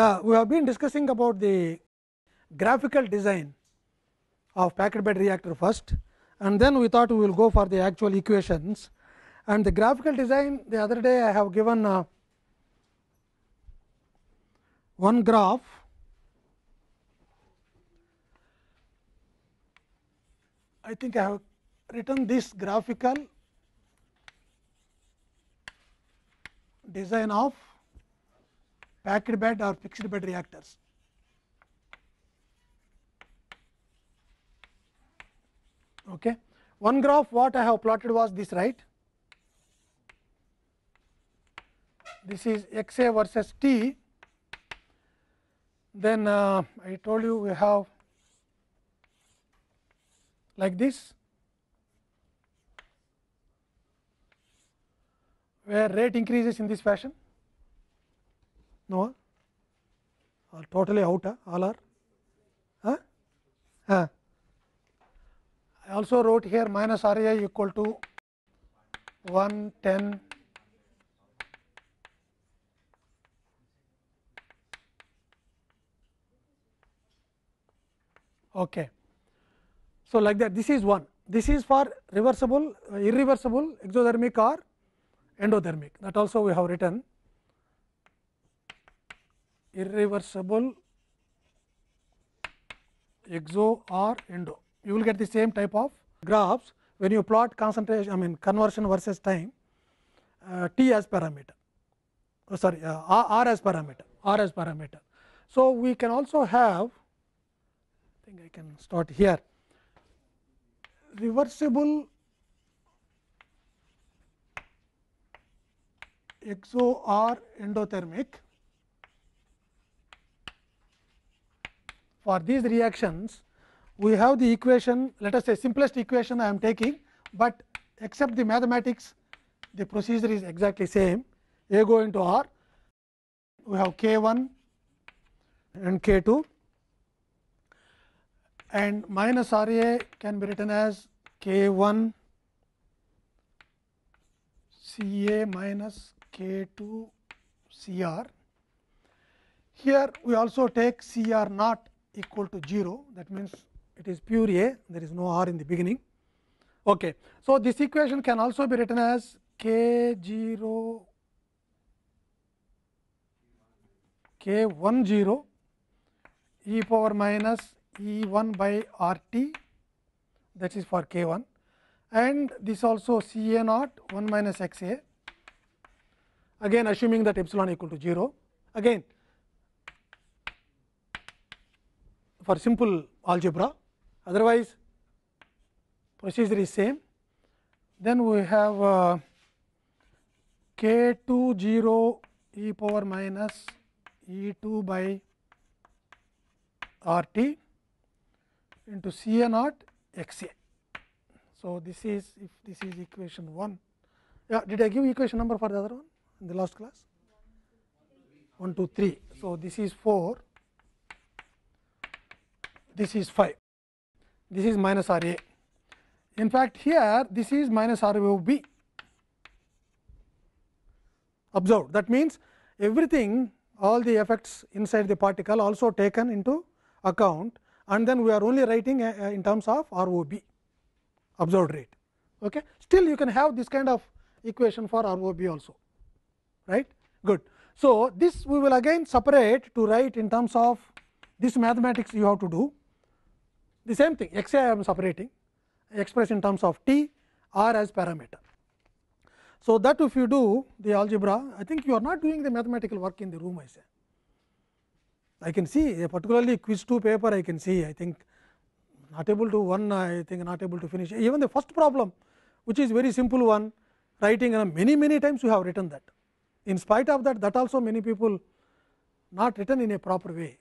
The, we have been discussing about the graphical design of packed bed reactor first and then we thought we will go for the actual equations and the graphical design the other day I have given uh, one graph I think I have written this graphical design of packed bed or fixed bed reactors. Okay. One graph what I have plotted was this right. This is x a versus t. Then uh, I told you we have like this, where rate increases in this fashion. No, all totally out, huh? all are. Huh? Huh. I also wrote here minus R i equal to 110 okay so like that this is one this is for reversible uh, irreversible exothermic or endothermic that also we have written irreversible exo or endo. You will get the same type of graphs when you plot concentration I mean conversion versus time uh, t as parameter oh, sorry uh, r as parameter r as parameter. So, we can also have I think I can start here reversible exo r endothermic for these reactions we have the equation let us say simplest equation I am taking, but except the mathematics the procedure is exactly same A go into R we have K 1 and K 2 and minus R A can be written as K 1 C A minus K 2 C R. Here we also take C R naught equal to 0 that means it is pure A there is no R in the beginning. Okay. So, this equation can also be written as k 0 k 1 0 e power minus e 1 by r t that is for k 1 and this also c a naught 1 minus x a again assuming that epsilon equal to 0 again for simple algebra, otherwise procedure is same. Then we have uh, k 2 0 e power minus e 2 by r t into C a naught x a. So, this is if this is equation 1. Yeah, did I give equation number for the other one in the last class? 1, 2, 3. So, this is 4 this is 5, this is minus R A. In fact, here this is minus R B. observed. that means everything all the effects inside the particle also taken into account and then we are only writing uh, uh, in terms of ROB observed rate. Okay. Still you can have this kind of equation for ROB also right good. So, this we will again separate to write in terms of this mathematics you have to do the same thing x i am separating expressed in terms of t r as parameter. So, that if you do the algebra I think you are not doing the mathematical work in the room I say. I can see particularly quiz 2 paper I can see I think not able to one I think not able to finish even the first problem which is very simple one writing many many times you have written that. In spite of that that also many people not written in a proper way.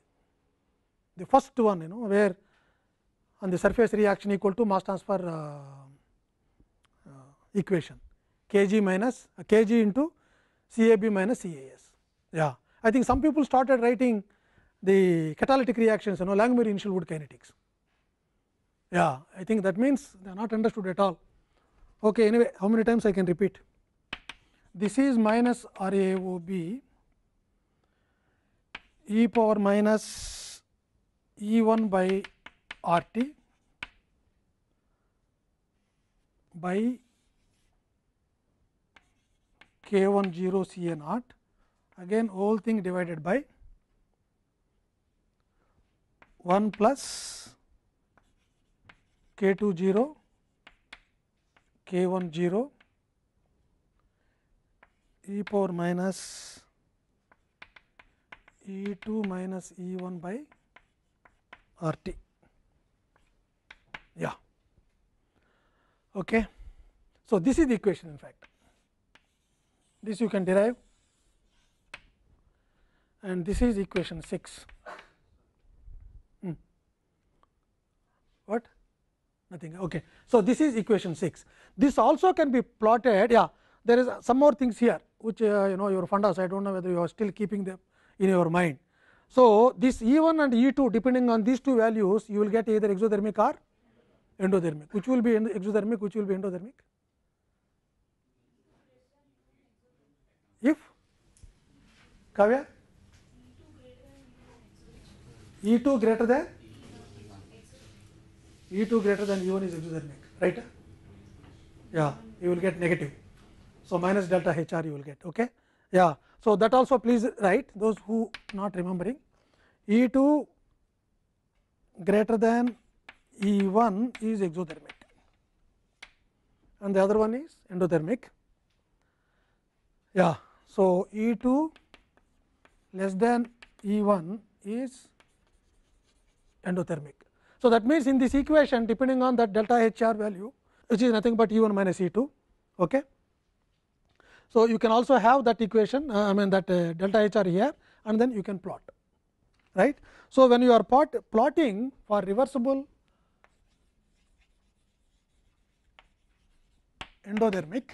The first one you know where and the surface reaction equal to mass transfer uh, uh, equation kg minus uh, kg into c a b minus c a s Yeah, I think some people started writing the catalytic reactions, you know, Langmuir initial wood kinetics. Yeah, I think that means they are not understood at all. Okay, anyway, how many times I can repeat? This is minus a o b e power minus E 1 by RT by k 1 0 C a naught again whole thing divided by 1 plus k 2 0 k 1 0 e power minus e 2 minus e 1 by r t. yeah. Okay. So, this is the equation in fact, this you can derive and this is equation 6. Hmm. What? Nothing. Okay. So, this is equation 6. This also can be plotted. Yeah, there is some more things here, which uh, you know your fundas. I do not know whether you are still keeping them in your mind. So, this E 1 and E 2 depending on these two values, you will get either exothermic or endothermic which will be exothermic which will be endothermic if kavya e2 greater than e2 greater than e1 is exothermic right yeah you will get negative so minus delta hr you will get okay yeah so that also please write those who not remembering e2 greater than E 1 is exothermic and the other one is endothermic. Yeah. So, E 2 less than E 1 is endothermic. So, that means, in this equation depending on that delta H r value which is nothing but E 1 minus E 2. Okay. So, you can also have that equation uh, I mean that uh, delta H r here and then you can plot. right. So, when you are plot, plotting for reversible endothermic,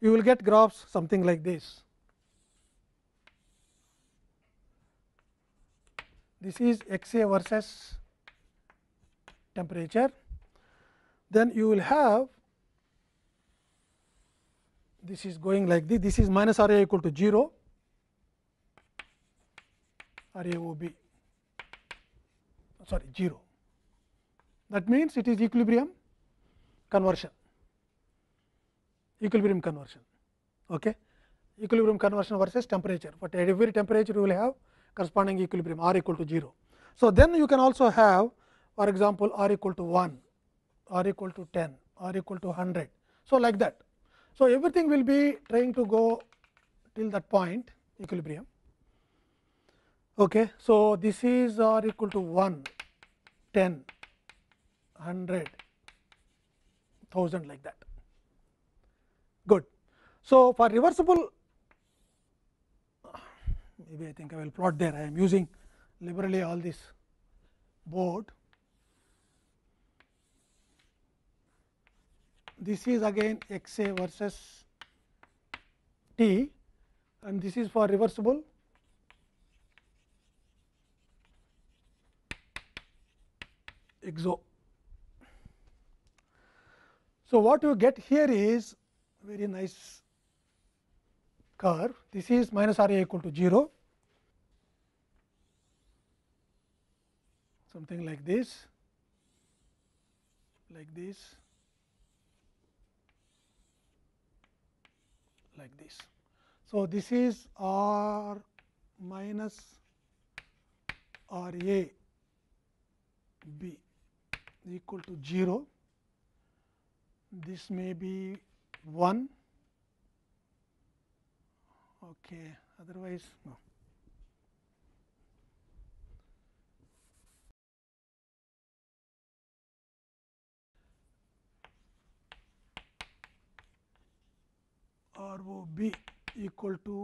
you will get graphs something like this. This is x a versus temperature, then you will have this is going like this, this is minus r a equal to 0, r a o b sorry 0. That means, it is equilibrium conversion, equilibrium conversion. ok Equilibrium conversion versus temperature. But every temperature, you will have corresponding equilibrium r equal to 0. So, then you can also have for example, r equal to 1, r equal to 10, r equal to 100. So, like that. So, everything will be trying to go till that point equilibrium. Okay. So, this is r equal to 1, 10, 100, 1000 like that. Good. So, for reversible maybe I think I will plot there. I am using liberally all this board. This is again x a versus t and this is for reversible. exo so, what you get here is very nice curve. This is minus r a equal to 0, something like this, like this, like this. So, this is r minus r a b equal to 0 this may be 1 okay otherwise no और वो b equal to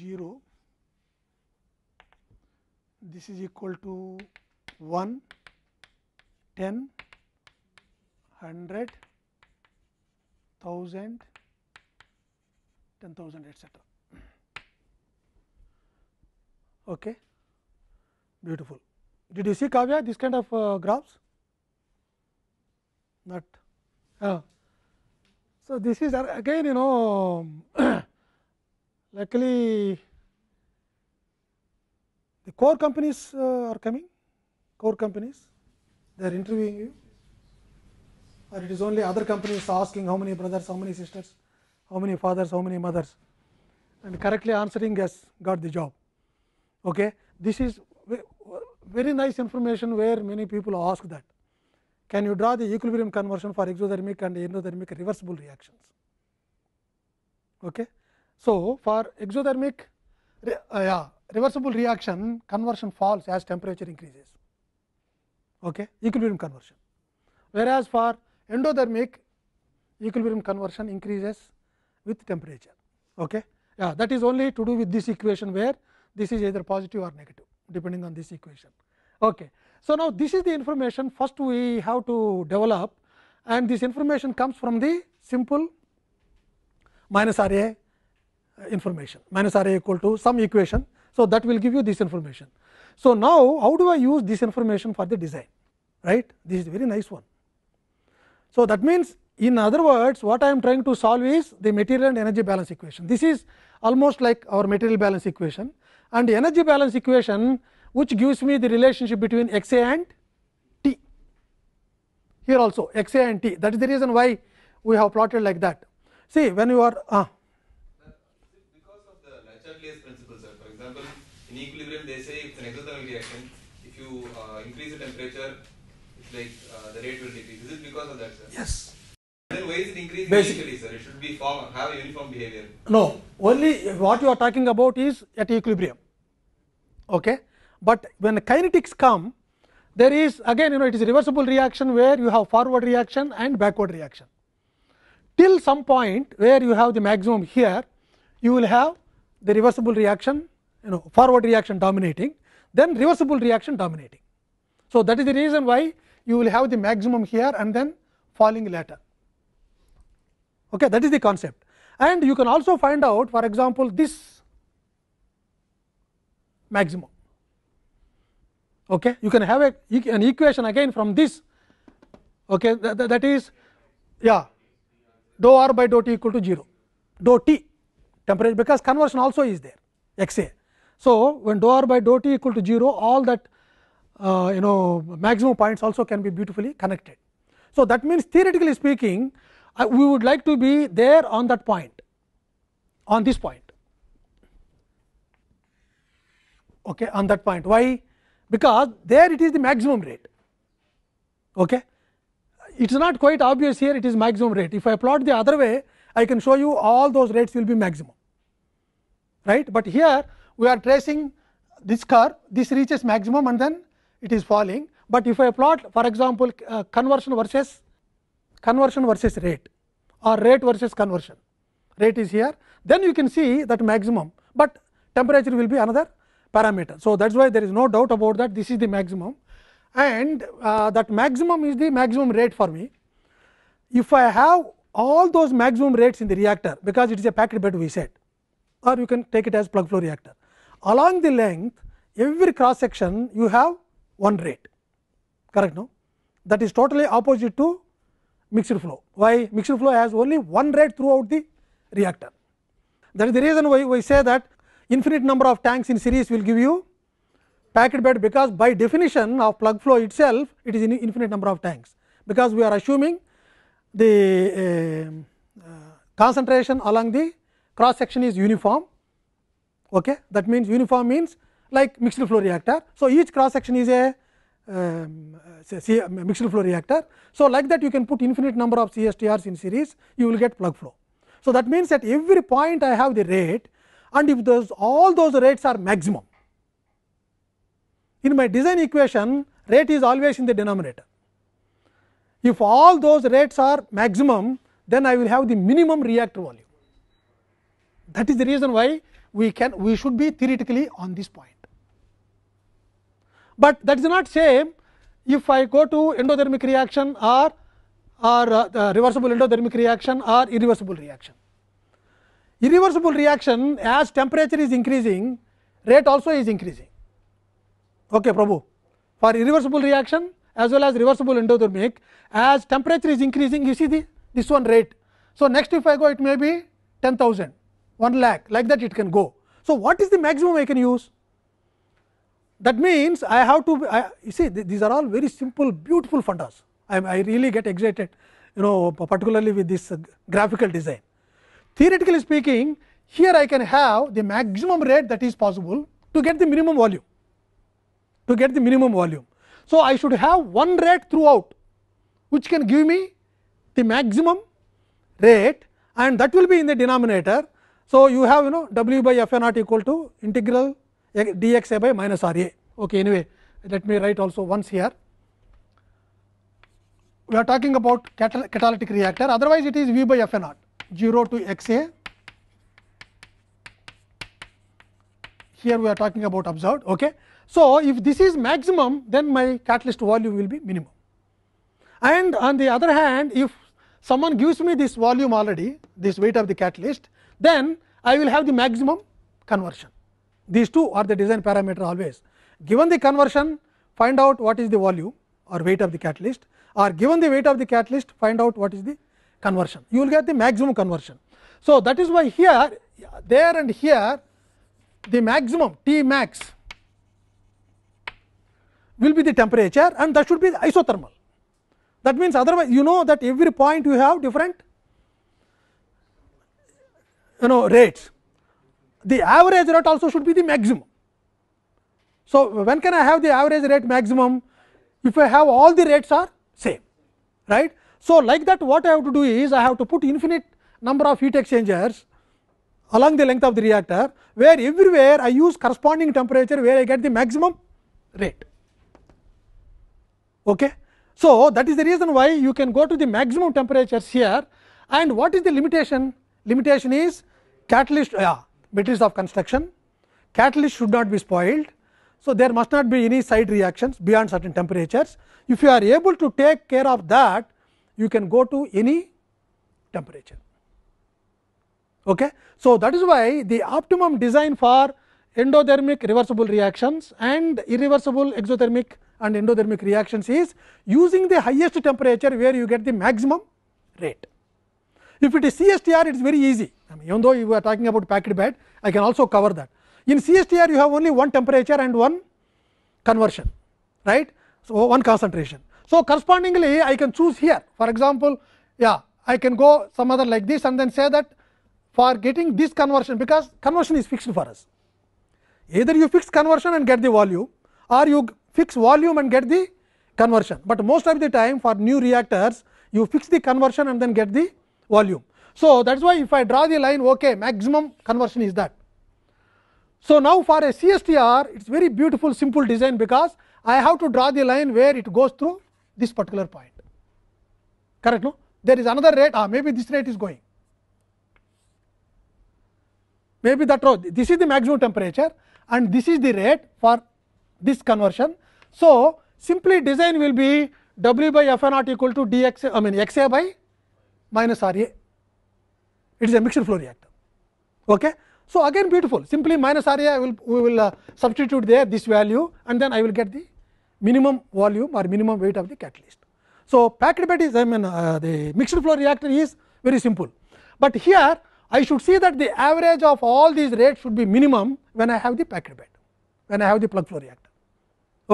zero this is equal to one ten hundred 1000, 10,000 etcetera. Okay. Beautiful. Did you see Kavya this kind of uh, graphs? Not. Uh, so, this is again you know luckily the core companies uh, are coming, core companies they are interviewing you. or it is only other companies asking how many brothers, how many sisters, how many fathers, how many mothers and correctly answering yes got the job. Okay. This is very nice information where many people ask that. Can you draw the equilibrium conversion for exothermic and endothermic reversible reactions? Okay. So, for exothermic uh, yeah, reversible reaction conversion falls as temperature increases, okay, equilibrium conversion. Whereas, for endothermic equilibrium conversion increases with temperature. Okay. Yeah, that is only to do with this equation where this is either positive or negative depending on this equation. Okay. So, now this is the information first we have to develop and this information comes from the simple minus R A information minus R A equal to some equation. So, that will give you this information. So, now how do I use this information for the design right this is very nice one. So, that means, in other words what I am trying to solve is the material and energy balance equation. This is almost like our material balance equation and the energy balance equation which gives me the relationship between x a and t. Here also x a and t that is the reason why we have plotted like that. See when you are uh, because of the Lanchard-Lea's principle sir for example in equilibrium they say it's an exothermic reaction if you uh, increase the temperature like uh, the rate will decrease. Is it because of that, sir? Yes. Then why is it increasing Basically, sir? It should be form, have uniform behavior. No, only what you are talking about is at equilibrium. Okay, but when kinetics come, there is again you know it is reversible reaction where you have forward reaction and backward reaction. Till some point where you have the maximum here, you will have the reversible reaction you know forward reaction dominating, then reversible reaction dominating. So, that is the reason why you will have the maximum here and then falling later. Okay, that is the concept. And you can also find out, for example, this maximum. Okay, you can have a, an equation again from this. Okay, that, that, that is, yeah, dou r by dou t equal to 0, dou t temperature because conversion also is there, x a. So, when dou r by dou t equal to 0, all that uh, you know maximum points also can be beautifully connected. So, that means theoretically speaking we would like to be there on that point on this point okay, on that point why because there it is the maximum rate. Okay. It is not quite obvious here it is maximum rate if I plot the other way I can show you all those rates will be maximum right, but here we are tracing this curve this reaches maximum and then it is falling, but if I plot for example, uh, conversion versus conversion versus rate or rate versus conversion rate is here, then you can see that maximum, but temperature will be another parameter. So, that is why there is no doubt about that this is the maximum and uh, that maximum is the maximum rate for me. If I have all those maximum rates in the reactor, because it is a packed bed we said or you can take it as plug flow reactor. Along the length every cross section you have one rate correct no that is totally opposite to mixed flow why mixed flow has only one rate throughout the reactor that is the reason why we say that infinite number of tanks in series will give you packed bed because by definition of plug flow itself it is in infinite number of tanks because we are assuming the uh, uh, concentration along the cross section is uniform okay that means uniform means like mixed flow reactor. So, each cross section is a um, say, mixed flow reactor. So, like that you can put infinite number of CSTRs in series, you will get plug flow. So, that means at every point I have the rate and if those all those rates are maximum. In my design equation, rate is always in the denominator. If all those rates are maximum, then I will have the minimum reactor volume. That is the reason why we can we should be theoretically on this point but that is not same if I go to endothermic reaction or or uh, uh, reversible endothermic reaction or irreversible reaction. Irreversible reaction as temperature is increasing rate also is increasing. Okay, Prabhu. For irreversible reaction as well as reversible endothermic as temperature is increasing you see the this one rate. So, next if I go it may be 10,000, 1 lakh like that it can go. So, what is the maximum I can use? That means, I have to I, you see these are all very simple beautiful fundas. I, I really get excited you know particularly with this graphical design. Theoretically speaking, here I can have the maximum rate that is possible to get the minimum volume to get the minimum volume. So, I should have one rate throughout which can give me the maximum rate and that will be in the denominator. So, you have you know w by f a naught equal to integral dx a by minus RA. Okay, anyway, let me write also once here. We are talking about catalytic reactor, otherwise it is V by F naught 0 to xA. Here we are talking about observed. Okay. So, if this is maximum, then my catalyst volume will be minimum. And on the other hand, if someone gives me this volume already, this weight of the catalyst, then I will have the maximum conversion. These two are the design parameter always. Given the conversion, find out what is the volume or weight of the catalyst or given the weight of the catalyst, find out what is the conversion. You will get the maximum conversion. So, that is why here, there and here, the maximum T max will be the temperature and that should be isothermal. That means, otherwise you know that every point you have different you know rates the average rate also should be the maximum. So, when can I have the average rate maximum? If I have all the rates are same, right. So, like that what I have to do is I have to put infinite number of heat exchangers along the length of the reactor, where everywhere I use corresponding temperature where I get the maximum rate. Okay. So, that is the reason why you can go to the maximum temperatures here and what is the limitation? Limitation is catalyst, yeah, materials of construction, catalyst should not be spoiled. So, there must not be any side reactions beyond certain temperatures. If you are able to take care of that, you can go to any temperature. Okay? So, that is why the optimum design for endothermic reversible reactions and irreversible exothermic and endothermic reactions is using the highest temperature where you get the maximum rate. If it is CSTR, it is very easy. I mean, even though you are talking about packed bed, I can also cover that. In CSTR, you have only one temperature and one conversion, right? So, one concentration. So, correspondingly, I can choose here. For example, yeah, I can go some other like this and then say that for getting this conversion, because conversion is fixed for us. Either you fix conversion and get the volume or you fix volume and get the conversion, but most of the time for new reactors you fix the conversion and then get the volume. So, that is why if I draw the line ok maximum conversion is that. So, now for a CSTR it is very beautiful simple design because I have to draw the line where it goes through this particular point correct no there is another rate ah maybe this rate is going maybe that row this is the maximum temperature and this is the rate for this conversion. So, simply design will be W by F naught equal to d x I mean x a by minus R A. It is a mixed flow reactor. Okay? So, again beautiful simply minus R A will we will uh, substitute there this value and then I will get the minimum volume or minimum weight of the catalyst. So, packed bed is I mean uh, the mixed flow reactor is very simple, but here I should see that the average of all these rates should be minimum when I have the packed bed, when I have the plug flow reactor.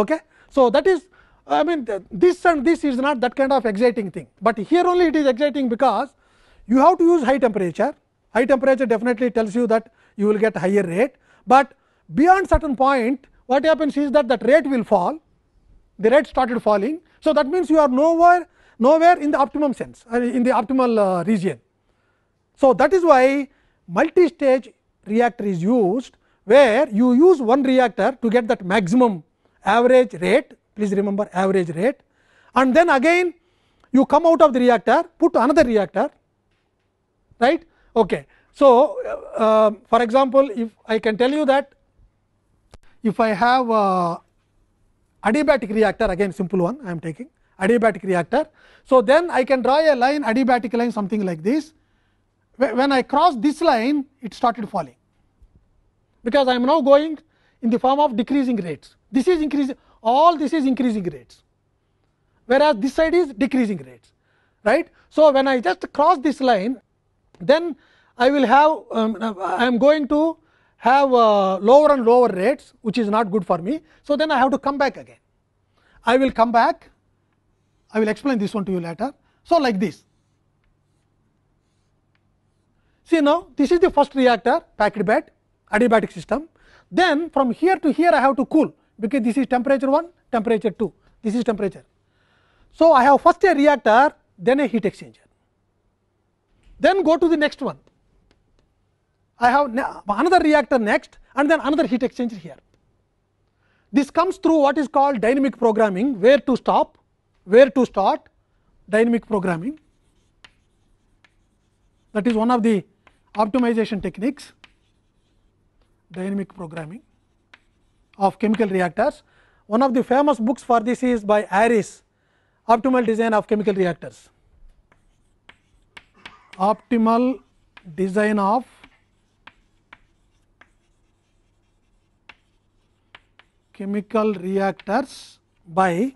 Okay? So, that is I mean this and this is not that kind of exciting thing, but here only it is exciting because you have to use high temperature. High temperature definitely tells you that you will get higher rate, but beyond certain point what happens is that that rate will fall, the rate started falling. So, that means you are nowhere nowhere in the optimum sense uh, in the optimal uh, region. So, that is why multi-stage reactor is used where you use one reactor to get that maximum average rate please remember average rate and then again you come out of the reactor put another reactor right okay so uh, um, for example if i can tell you that if i have a adiabatic reactor again simple one i am taking adiabatic reactor so then i can draw a line adiabatic line something like this when i cross this line it started falling because i am now going in the form of decreasing rates this is increasing all this is increasing rates, whereas this side is decreasing rates. right? So, when I just cross this line, then I will have um, I am going to have uh, lower and lower rates, which is not good for me. So, then I have to come back again. I will come back, I will explain this one to you later. So, like this. See now, this is the first reactor packed bed adiabatic system. Then from here to here I have to cool. because this is temperature 1, temperature 2, this is temperature. So, I have first a reactor, then a heat exchanger, then go to the next one. I have another reactor next and then another heat exchanger here. This comes through what is called dynamic programming, where to stop, where to start, dynamic programming. That is one of the optimization techniques, dynamic programming. of chemical reactors. One of the famous books for this is by Aris, Optimal Design of Chemical Reactors. Optimal Design of Chemical Reactors by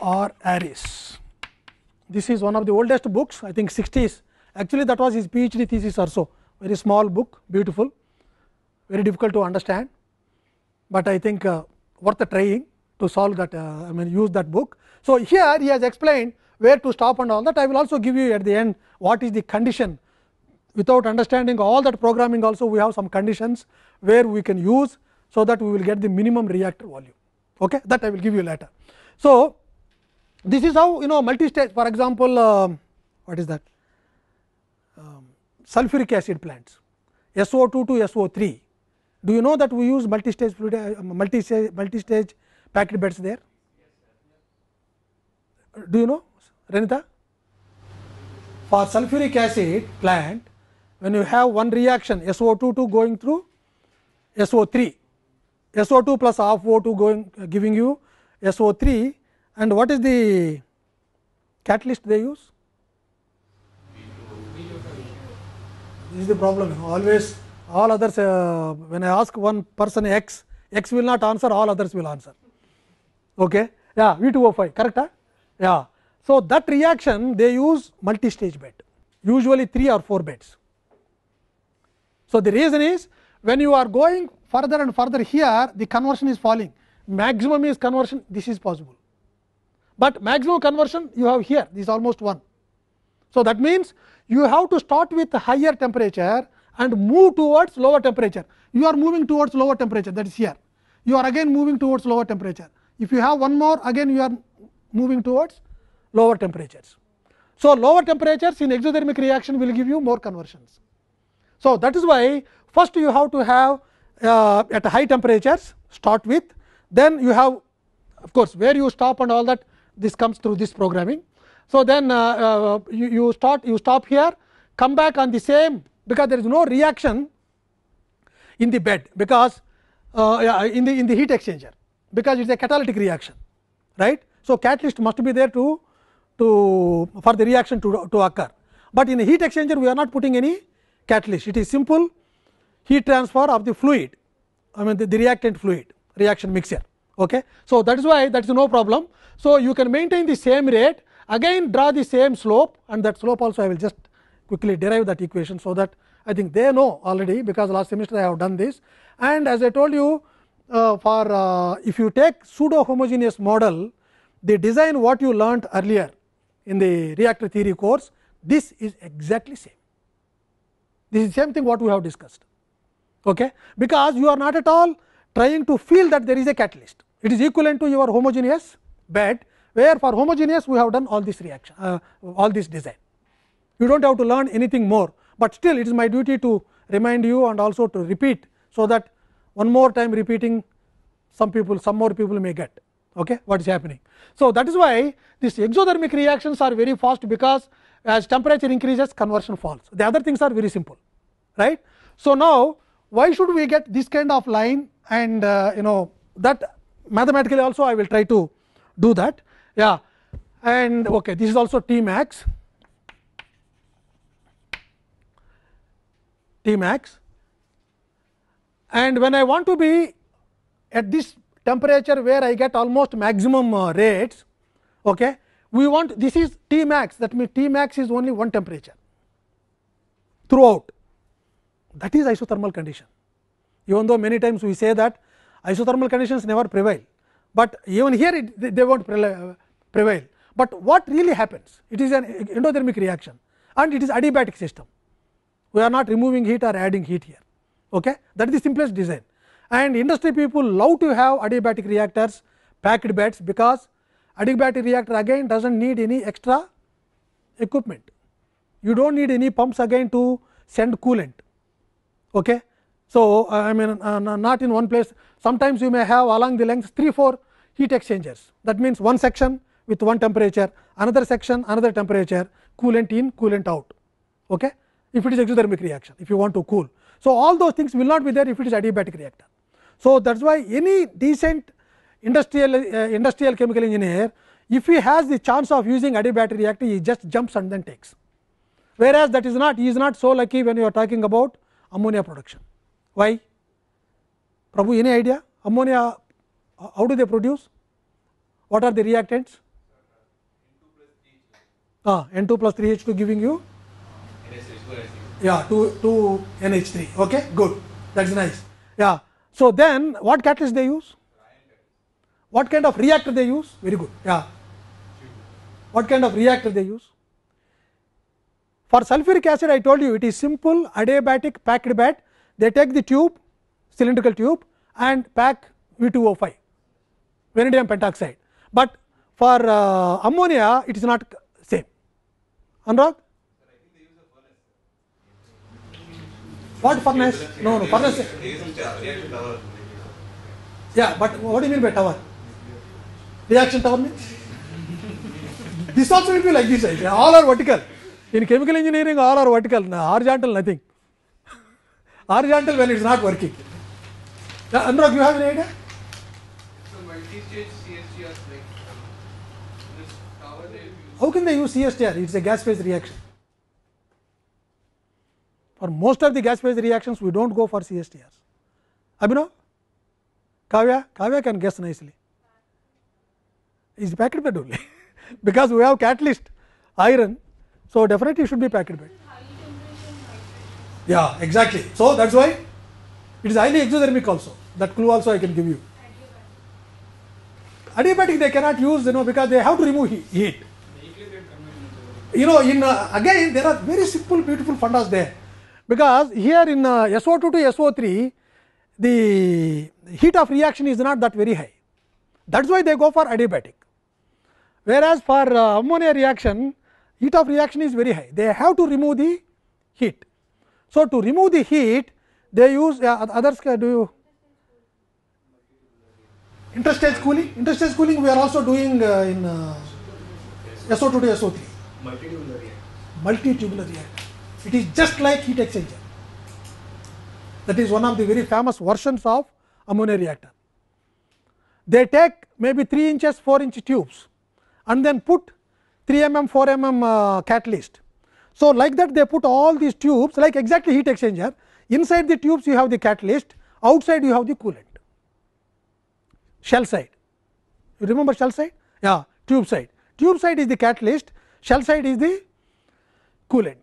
R. Aris. This is one of the oldest books, I think 60s. Actually, that was his PhD thesis also, very small book, beautiful. very difficult to understand, but I think uh, worth trying to solve that uh, I mean use that book. So, here he has explained where to stop and all that I will also give you at the end what is the condition without understanding all that programming also we have some conditions where we can use. So, that we will get the minimum reactor volume okay? that I will give you later. So, this is how you know multi stage for example, um, what is that um, sulfuric acid plants SO2 to SO3 do you know that we use multi-stage fluid, uh, multi-stage, multi-stage packed beds there? Do you know, Renita? For sulfuric acid plant, when you have one reaction SO22 going through SO3, SO2 plus half O2 going uh, giving you SO3, and what is the catalyst they use? This is the problem. Always all others uh, when I ask one person x, x will not answer all others will answer. Okay? Yeah, V2O5 correct? Huh? Yeah. So, that reaction they use multi stage bed usually 3 or 4 beds. So, the reason is when you are going further and further here the conversion is falling maximum is conversion this is possible, but maximum conversion you have here this is almost 1. So, that means you have to start with higher temperature and move towards lower temperature. You are moving towards lower temperature that is here. You are again moving towards lower temperature. If you have one more again you are moving towards lower temperatures. So, lower temperatures in exothermic reaction will give you more conversions. So, that is why first you have to have uh, at high temperatures start with then you have of course, where you stop and all that this comes through this programming. So, then uh, uh, you, you start you stop here come back on the same because there is no reaction in the bed because uh, in the in the heat exchanger because it is a catalytic reaction right so catalyst must be there to to for the reaction to to occur but in a heat exchanger we are not putting any catalyst it is simple heat transfer of the fluid i mean the, the reactant fluid reaction mixture okay so that is why that is no problem so you can maintain the same rate again draw the same slope and that slope also i will just quickly derive that equation. So, that I think they know already because last semester I have done this and as I told you uh, for uh, if you take pseudo homogeneous model the design what you learnt earlier in the reactor theory course this is exactly same. This is same thing what we have discussed okay? because you are not at all trying to feel that there is a catalyst. It is equivalent to your homogeneous bed where for homogeneous we have done all this reaction uh, all this design. You do not have to learn anything more, but still it is my duty to remind you and also to repeat. So, that one more time repeating some people some more people may get okay, what is happening. So, that is why these exothermic reactions are very fast because as temperature increases conversion falls the other things are very simple right. So, now why should we get this kind of line and uh, you know that mathematically also I will try to do that yeah and okay this is also T max T max and when I want to be at this temperature where I get almost maximum uh, rates, okay, we want this is T max that means, T max is only one temperature throughout that is isothermal condition. Even though many times we say that isothermal conditions never prevail, but even here it, they will not uh, prevail. But what really happens? It is an endothermic reaction and it is adiabatic system we are not removing heat or adding heat here. Okay? That is the simplest design. And industry people love to have adiabatic reactors packed beds, because adiabatic reactor again does not need any extra equipment. You do not need any pumps again to send coolant. Okay? So, uh, I mean uh, not in one place sometimes you may have along the length 3 4 heat exchangers that means one section with one temperature another section another temperature coolant in coolant out. Okay? if it is exothermic reaction, if you want to cool. So, all those things will not be there if it is adiabatic reactor. So, that is why any decent industrial uh, industrial chemical engineer, if he has the chance of using adiabatic reactor, he just jumps and then takes. Whereas, that is not he is not so lucky when you are talking about ammonia production. Why? Prabhu, any idea? Ammonia, uh, how do they produce? What are the reactants? Ah, N2 plus 3H2 giving you yeah to, to NH3 okay good that is nice yeah so then what catalyst they use what kind of reactor they use very good yeah what kind of reactor they use for sulfuric acid I told you it is simple adiabatic packed bed they take the tube cylindrical tube and pack V2O5 vanadium pentoxide but for uh, ammonia it is not same anurag What furnace? No, no, furnace. Yeah, but what do you mean by tower? Reaction tower means? this also will be like this, right? all are vertical. In chemical engineering, all are vertical, no, horizontal nothing. horizontal when it's not working. Yeah, Anurag, you have an idea? So multi-stage CSTR like this tower. How can they use CSTR? It's a gas phase reaction. for most of the gas phase reactions we do not go for CSTRs. Abhinav, Kavya, Kavya can guess nicely. is packed bed only because we have catalyst iron. So, definitely should be packed bed. Yeah, exactly. So, that is why it is highly exothermic also that clue also I can give you. Adiabatic they cannot use you know because they have to remove heat. You know in uh, again there are very simple beautiful fundas there. because here in uh, SO2 to SO3 the heat of reaction is not that very high. That is why they go for adiabatic. Whereas, for uh, ammonia reaction heat of reaction is very high. They have to remove the heat. So, to remove the heat they use uh, others uh, do you interstage cooling interstage cooling we are also doing uh, in uh, SO2 to SO3 multitubular react multitubular it is just like heat exchanger. That is one of the very famous versions of ammonia reactor. They take maybe 3 inches 4 inch tubes and then put 3 mm 4 mm uh, catalyst. So, like that they put all these tubes like exactly heat exchanger inside the tubes you have the catalyst outside you have the coolant shell side. You remember shell side? Yeah, tube side. Tube side is the catalyst, shell side is the coolant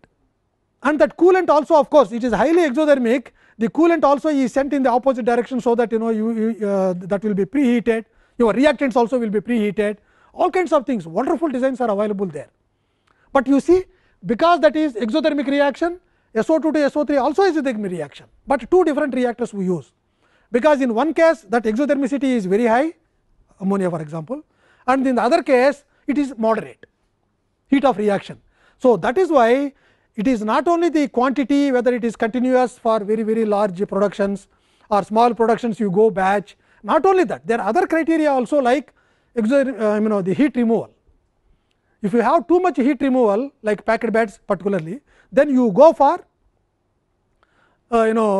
and that coolant also of course, it is highly exothermic the coolant also is sent in the opposite direction. So, that you know you, you uh, that will be preheated your reactants also will be preheated all kinds of things wonderful designs are available there. But you see because that is exothermic reaction SO2 to SO3 also is exothermic reaction, but two different reactors we use because in one case that exothermicity is very high ammonia for example and in the other case it is moderate heat of reaction. So, that is why it is not only the quantity whether it is continuous for very very large productions or small productions you go batch not only that there are other criteria also like uh, you know the heat removal. If you have too much heat removal like packet beds particularly then you go for uh, you know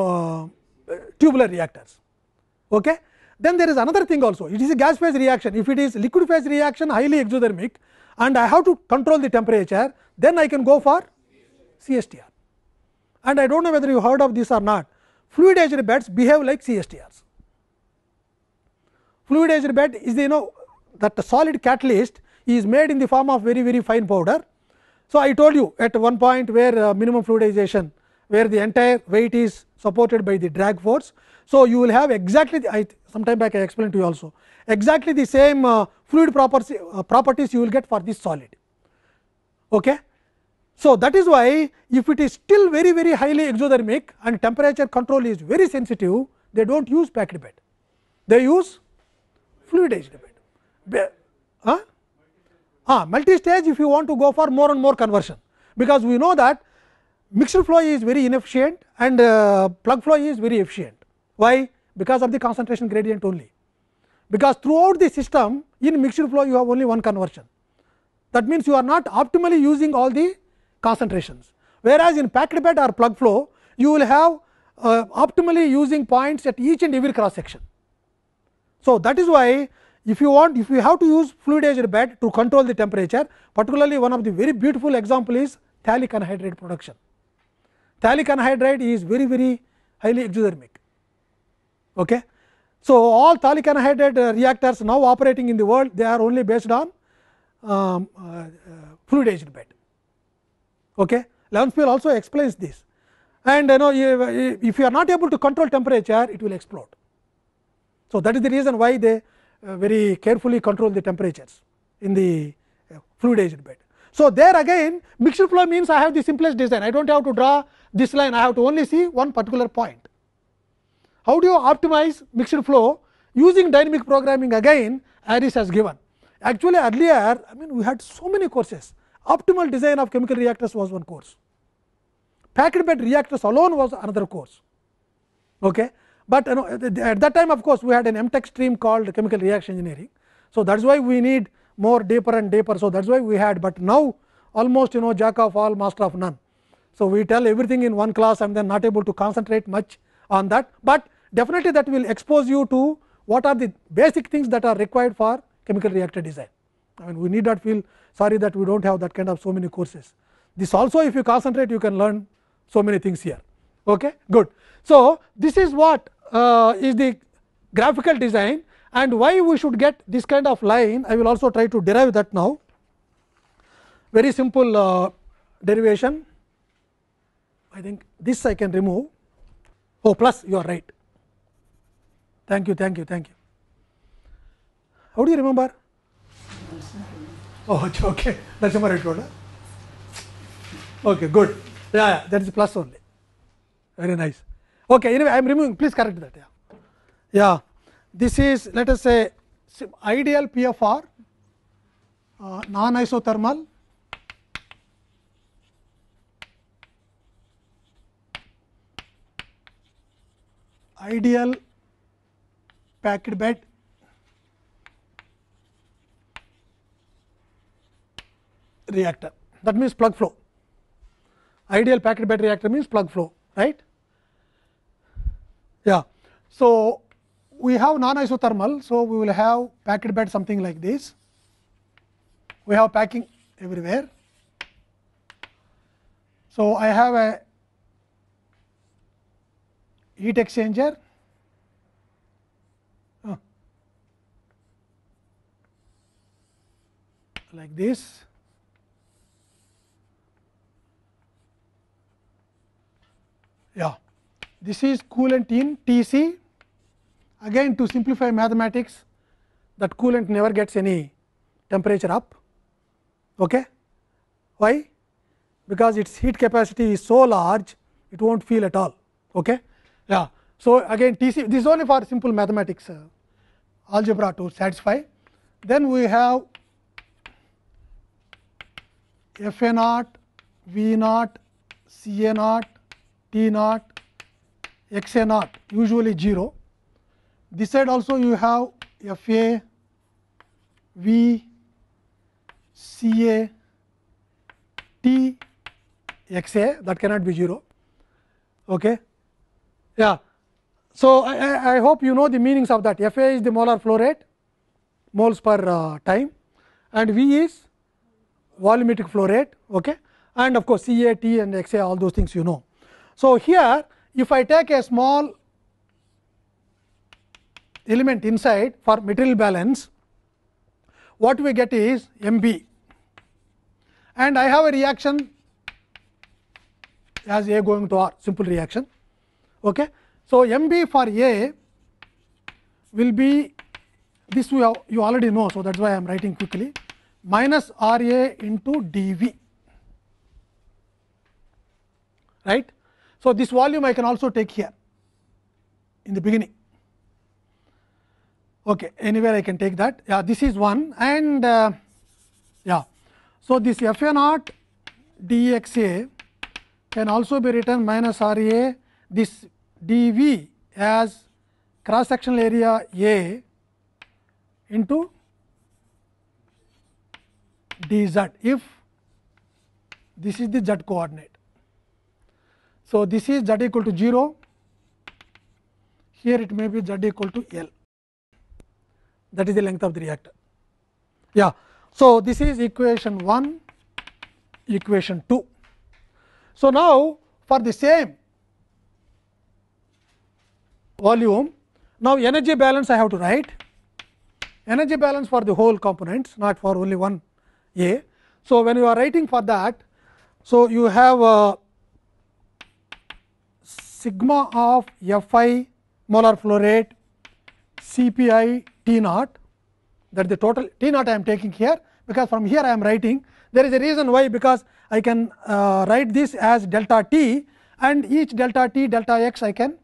uh, tubular reactors. Okay? Then there is another thing also it is a gas phase reaction if it is liquid phase reaction highly exothermic and I have to control the temperature then I can go for CSTR. And I do not know whether you heard of this or not, fluid edged beds behave like CSTRs. Fluid edged bed is the you know that the solid catalyst is made in the form of very very fine powder. So, I told you at one point where uh, minimum fluidization where the entire weight is supported by the drag force. So, you will have exactly the, I sometime back I explained to you also exactly the same uh, fluid properties, uh, properties you will get for this solid. Okay. So, that is why if it is still very very highly exothermic and temperature control is very sensitive, they do not use packed bed, they use fluidized bed. Huh? Ah, multi stage if you want to go for more and more conversion, because we know that mixed flow is very inefficient and uh, plug flow is very efficient. Why? Because of the concentration gradient only. Because throughout the system in mixed flow you have only one conversion. That means, you are not optimally using all the concentrations. Whereas, in packed bed or plug flow, you will have uh, optimally using points at each and every cross section. So, that is why if you want if you have to use fluidized bed to control the temperature particularly one of the very beautiful example is thallic anhydride production. Thallic anhydride is very very highly exothermic. Okay. So, all thallic anhydride reactors now operating in the world they are only based on um, uh, uh, fluidized bed. Okay. Lavenspiel also explains this and you know if you are not able to control temperature it will explode. So, that is the reason why they uh, very carefully control the temperatures in the uh, fluidized bed. So, there again mixed flow means I have the simplest design I do not have to draw this line I have to only see one particular point. How do you optimize mixed flow using dynamic programming again Aris has given. Actually earlier I mean we had so many courses optimal design of chemical reactors was one course. Packed bed reactors alone was another course. Okay. But you know, at that time of course, we had an M Tech stream called chemical reaction engineering. So, that is why we need more deeper and deeper. So, that is why we had, but now almost you know jack of all master of none. So, we tell everything in one class and then not able to concentrate much on that, but definitely that will expose you to what are the basic things that are required for chemical reactor design. I mean we need not feel sorry that we do not have that kind of so many courses. This also if you concentrate you can learn so many things here. Okay, good. So, this is what uh, is the graphical design and why we should get this kind of line I will also try to derive that now. Very simple uh, derivation I think this I can remove oh plus you are right thank you thank you thank you. How do you remember? Oh, okay. That's number eight road. Huh? Okay, good. Yeah, yeah, that is plus only. Very nice. Okay, anyway, I am removing. Please correct that. Yeah. yeah, this is let us say ideal PFR, uh, non isothermal. ideal packed bed reactor that means plug flow. Ideal packed bed reactor means plug flow, right? Yeah. So, we have non isothermal. So, we will have packed bed something like this. We have packing everywhere. So, I have a heat exchanger. like this yeah this is coolant in Tc again to simplify mathematics that coolant never gets any temperature up okay why because its heat capacity is so large it won't feel at all okay yeah so again tc this is only for simple mathematics uh, algebra to satisfy then we have f a naught v naught c a naught T naught x a naught usually 0. This side also you have F a v C a t x a that cannot be 0. Okay. Yeah. So, I, I hope you know the meanings of that F a is the molar flow rate moles per uh, time and V is volumetric flow rate okay. and of course, C a, T and X a all those things you know. So, here if I take a small element inside for material balance, what we get is M B and I have a reaction as A going to R simple reaction. Okay. So, M B for A will be this have, you already know. So, that is why I am writing quickly minus R A into d v right. So, this volume I can also take here in the beginning. Okay, anywhere I can take that. Yeah, this is one and uh, yeah. So, this f a naught d x a can also be written minus r a this d v as cross sectional area A into d z if this is the z coordinate. So, this is z equal to 0, here it may be z equal to L that is the length of the reactor. Yeah. So, this is equation 1, equation 2. So, now for the same volume, now energy balance I have to write energy balance for the whole components not for only one A. So, when you are writing for that, so you have uh, sigma of Fi molar flow rate Cpi T naught that the total T naught I am taking here because from here I am writing there is a reason why because I can uh, write this as delta T and each delta T delta x I can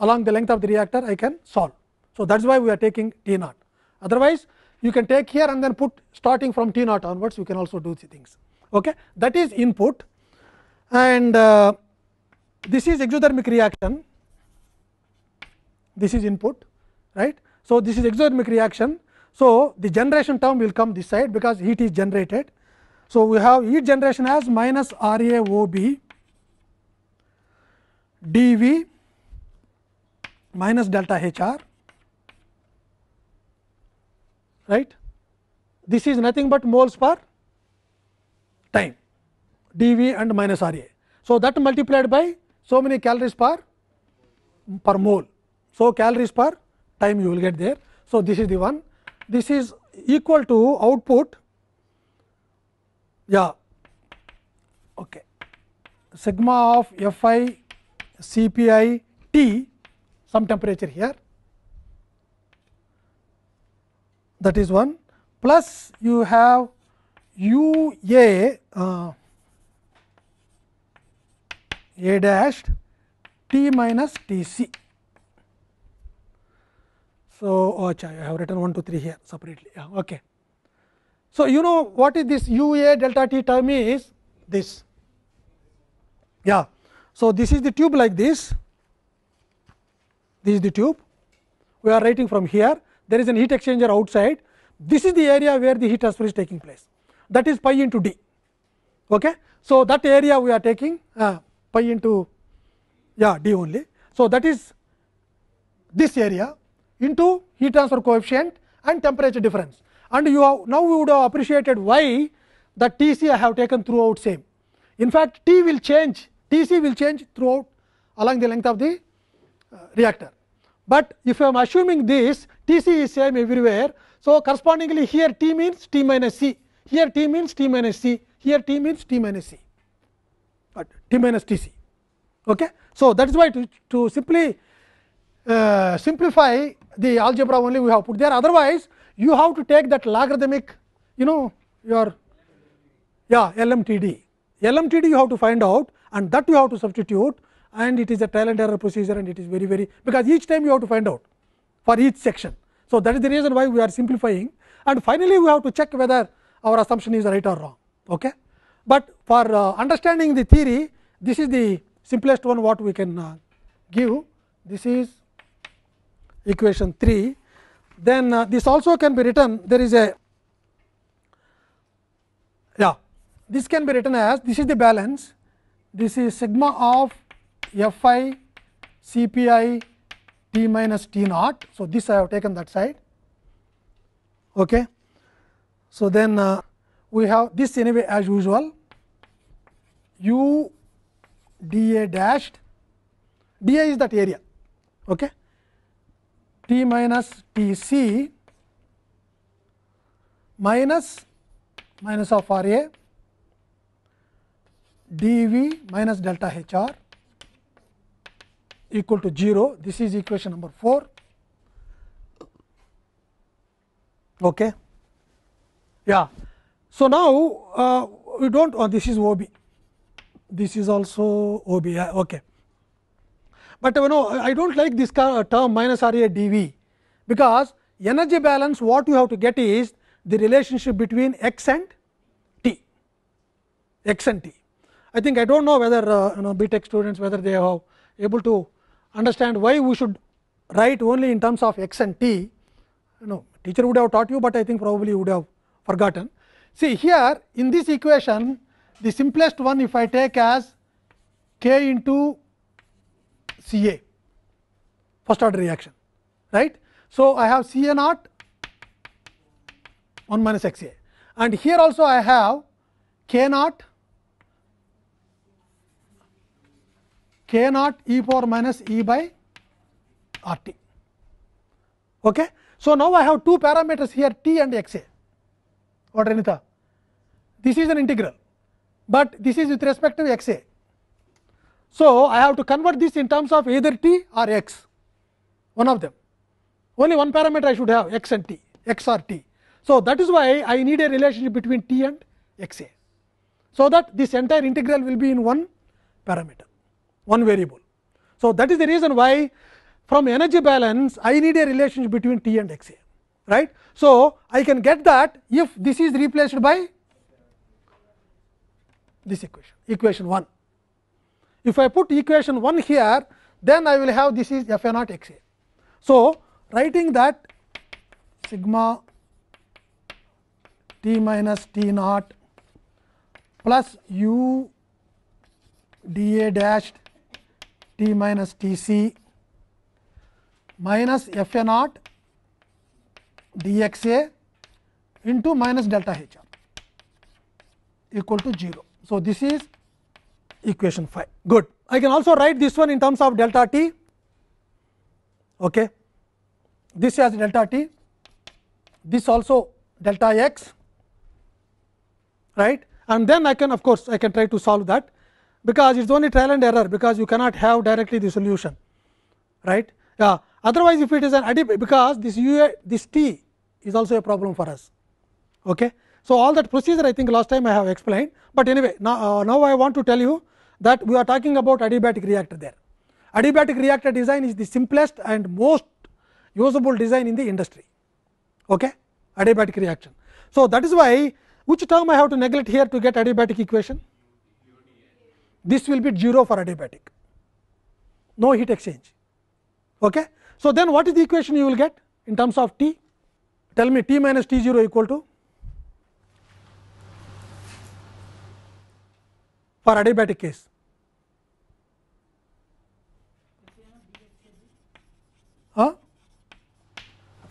along the length of the reactor I can solve. So, that is why we are taking T naught otherwise you can take here and then put starting from T naught onwards you can also do things. Okay? That is input and uh, this is exothermic reaction this is input right. So, this is exothermic reaction. So, the generation term will come this side because heat is generated. So, we have heat generation as minus R A O B d V minus delta H R right. This is nothing but moles per time d V and minus R A. So, that multiplied by so many calories per per mole. So, calories per time you will get there. So, this is the one this is equal to output yeah okay sigma of f i c p i t some temperature here that is one plus you have u a uh, A dash t minus t c. So, oh, I have written 1, 2, 3 here separately. Yeah, okay. So, you know what is this u a delta t term is this. Yeah. So, this is the tube like this, this is the tube, we are writing from here, there is an heat exchanger outside, this is the area where the heat transfer is taking place, that is pi into d. Okay? So, that area we are taking, uh, pi into yeah d only. So, that is this area into heat transfer coefficient and temperature difference and you have now we would have appreciated why the T c I have taken throughout same. In fact, T will change T c will change throughout along the length of the uh, reactor, but if I am assuming this T c is same everywhere. So, correspondingly here T means T minus c, here T means T minus c, here T means T minus c. Uh, t minus t c. Okay. So, that is why to, to simply uh, simplify the algebra only we have put there otherwise you have to take that logarithmic you know your yeah LMTD. LMTD you have to find out and that you have to substitute and it is a trial and error procedure and it is very very because each time you have to find out for each section. So, that is the reason why we are simplifying and finally, we have to check whether our assumption is right or wrong. Okay? but for uh, understanding the theory this is the simplest one what we can uh, give this is equation 3 then uh, this also can be written there is a yeah this can be written as this is the balance this is sigma of f i c p i t minus t naught. So, this I have taken that side. Okay. So, then uh, we have this anyway as usual u d a dashed d a is that area okay t minus t c minus minus of r a d v minus delta h r equal to 0 this is equation number 4 okay yeah so now uh, we don't oh, this is ob this is also OBI. Okay. But you know I do not like this uh, term minus dV because energy balance what you have to get is the relationship between x and t, x and t. I think I do not know whether uh, you know BTEC students whether they are able to understand why we should write only in terms of x and t. You know teacher would have taught you, but I think probably would have forgotten. See here in this equation the simplest one if I take as K into C A first order reaction right. So, I have C A naught 1 minus x A and here also I have K naught K naught e power minus E by R T. Okay. So, now I have two parameters here t and x A. What Renita? This is an integral but this is with respect to x a. So, I have to convert this in terms of either t or x one of them only one parameter I should have x and t x or t. So, that is why I need a relationship between t and x a. So, that this entire integral will be in one parameter one variable. So, that is the reason why from energy balance I need a relationship between t and x a right. So, I can get that if this is replaced by this equation, equation 1. If I put equation 1 here, then I will have this is f a naught x a. So, writing that sigma t minus t naught plus u d a dash t minus t c minus f a naught d x a into minus delta h r equal to 0. So, this is equation 5 good. I can also write this one in terms of delta t. Okay. This has delta t, this also delta x right and then I can of course, I can try to solve that because it is only trial and error because you cannot have directly the solution right. Yeah. Otherwise, if it is an additive because this u a, this t is also a problem for us. Okay. So, all that procedure I think last time I have explained, but anyway now, uh, now I want to tell you that we are talking about adiabatic reactor there. Adiabatic reactor design is the simplest and most usable design in the industry, okay? adiabatic reaction. So, that is why which term I have to neglect here to get adiabatic equation? This will be 0 for adiabatic, no heat exchange. Okay? So, then what is the equation you will get in terms of T? Tell me T minus T 0 equal to for adiabatic case. Huh?